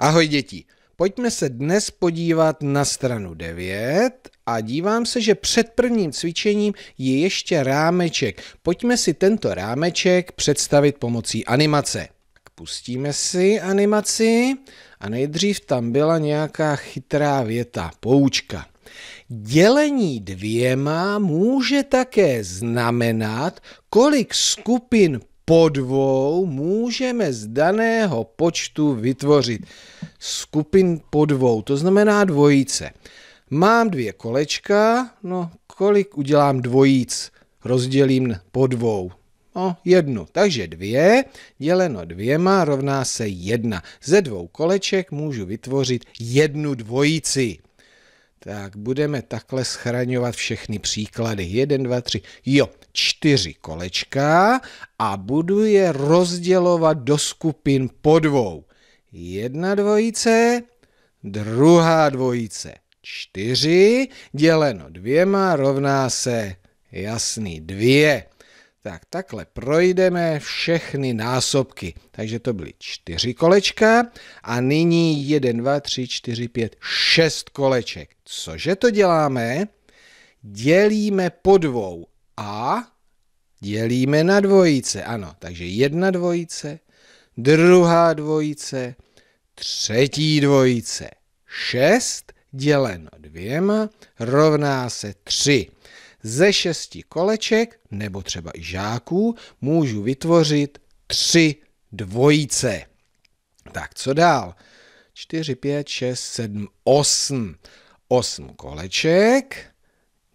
Ahoj děti, pojďme se dnes podívat na stranu 9 a dívám se, že před prvním cvičením je ještě rámeček. Pojďme si tento rámeček představit pomocí animace. Pustíme si animaci a nejdřív tam byla nějaká chytrá věta, poučka. Dělení dvěma může také znamenat, kolik skupin po dvou můžeme z daného počtu vytvořit skupin po dvou, to znamená dvojice. Mám dvě kolečka, no kolik udělám dvojíc? Rozdělím po dvou. No, jednu. Takže dvě děleno dvěma rovná se jedna. Ze dvou koleček můžu vytvořit jednu dvojici. Tak budeme takhle schraňovat všechny příklady. 1, 2, 3, jo, čtyři kolečka a budu je rozdělovat do skupin po dvou. Jedna dvojice, druhá dvojice. Čtyři děleno dvěma rovná se jasný dvě. Tak takhle projdeme všechny násobky. Takže to byly čtyři kolečka a nyní 1, 2, 3, 4, 5, 6 koleček. Cože to děláme? Dělíme po dvou a dělíme na dvojice. Ano, takže jedna dvojice, druhá dvojice, třetí dvojice. 6 děleno dvěma rovná se 3 ze šesti koleček nebo třeba i žáků můžu vytvořit tři dvojice. Tak co dál? 4, 5, 6, 7, 8. 8 koleček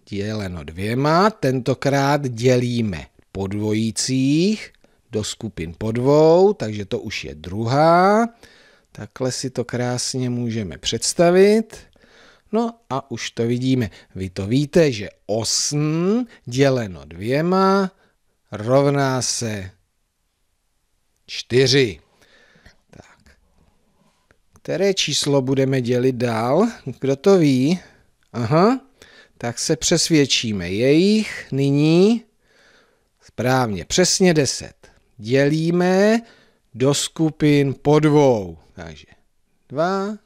děleno dvěma, tentokrát dělíme po dvojicích do skupin po dvou, takže to už je druhá. Takhle si to krásně můžeme představit. No a už to vidíme. Vy to víte, že 8 děleno dvěma rovná se 4. Tak. Které číslo budeme dělit dál? Kdo to ví? Aha. Tak se přesvědčíme. Jejich nyní správně, přesně 10. Dělíme do skupin po dvou. Takže 2,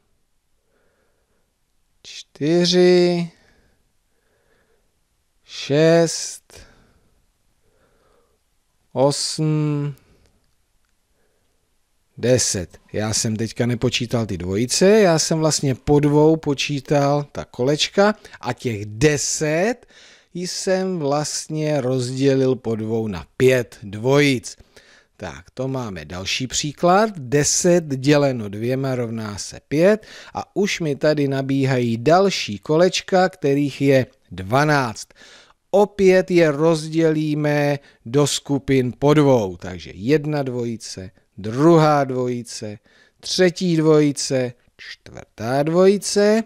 čtyři, šest, osm, deset. Já jsem teďka nepočítal ty dvojice, já jsem vlastně po dvou počítal ta kolečka a těch deset jsem vlastně rozdělil po dvou na pět dvojic. Tak, to máme další příklad. 10 děleno dvěma rovná se 5 a už mi tady nabíhají další kolečka, kterých je 12. Opět je rozdělíme do skupin po dvou, takže jedna dvojice, druhá dvojice, třetí dvojice, čtvrtá dvojice,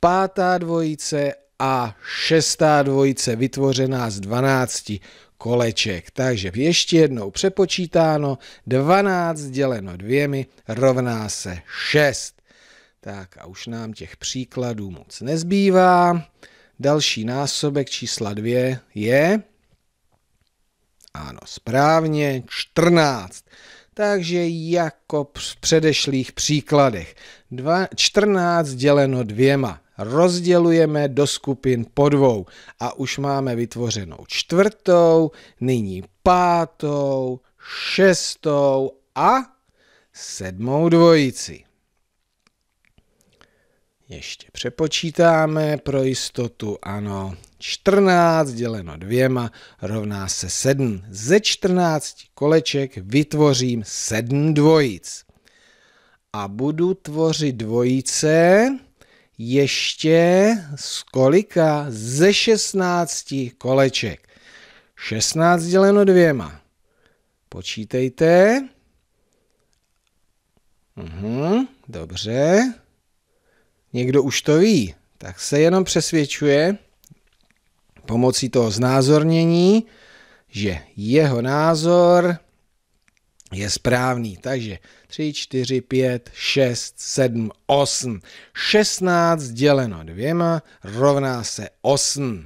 pátá dvojice a šestá dvojice vytvořená z 12 koleček. Takže ještě jednou přepočítáno, 12 děleno dvěmi rovná se 6. Tak a už nám těch příkladů moc nezbývá. Další násobek čísla 2 je, ano, správně, 14. Takže jako v předešlých příkladech, 14 děleno dvěma rozdělujeme do skupin po dvou a už máme vytvořenou čtvrtou, nyní pátou, šestou a sedmou dvojici. Ještě přepočítáme pro jistotu, ano, 14 děleno dvěma rovná se 7. Ze 14 koleček vytvořím 7 dvojic. A budu tvořit dvojice, ještě z kolika? Ze 16 koleček. 16 děleno dvěma. Počítejte. Uhum, dobře. Někdo už to ví, tak se jenom přesvědčuje pomocí toho znázornění, že jeho názor je správný. Takže 3, 4, 5, 6, 7, 8. 16 děleno dvěma rovná se 8.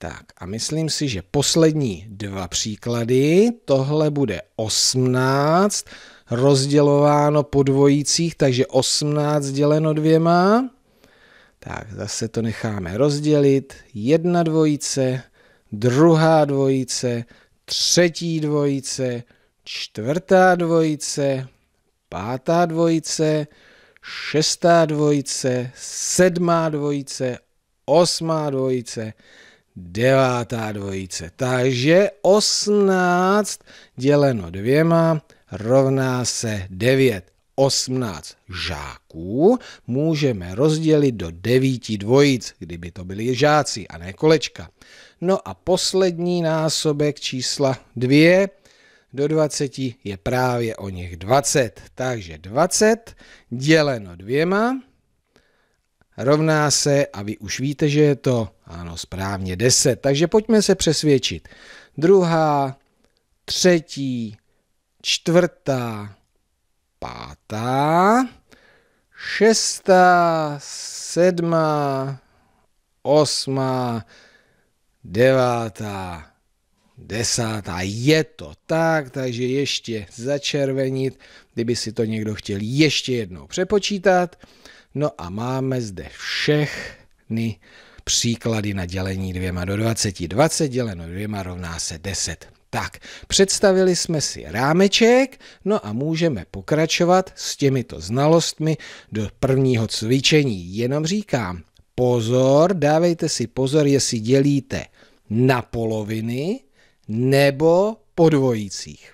Tak a myslím si, že poslední dva příklady, tohle bude 18 rozdělováno po dvojících, takže 18 děleno dvěma. Tak zase to necháme rozdělit. Jedna dvojice, druhá dvojice, třetí dvojice, čtvrtá dvojice, pátá dvojice, šestá dvojice, sedmá dvojice, osmá dvojice, devátá dvojice. Takže 18 děleno dvěma rovná se 9. 18 žáků můžeme rozdělit do 9 dvojic, kdyby to byli žáci a ne kolečka. No a poslední násobek čísla 2 do 20 je právě o nich 20. Takže 20 děleno dvěma rovná se, a vy už víte, že je to, ano, správně 10. Takže pojďme se přesvědčit. Druhá, třetí, čtvrtá, pátá, šestá, sedmá, osmá, devátá, desátá. Je to tak, takže ještě začervenit, kdyby si to někdo chtěl ještě jednou přepočítat. No a máme zde všechny příklady na dělení dvěma do 20. 20 děleno dvěma rovná se 10. Tak, představili jsme si rámeček, no a můžeme pokračovat s těmito znalostmi do prvního cvičení. Jenom říkám, pozor, dávejte si pozor, jestli dělíte na poloviny nebo po dvojicích.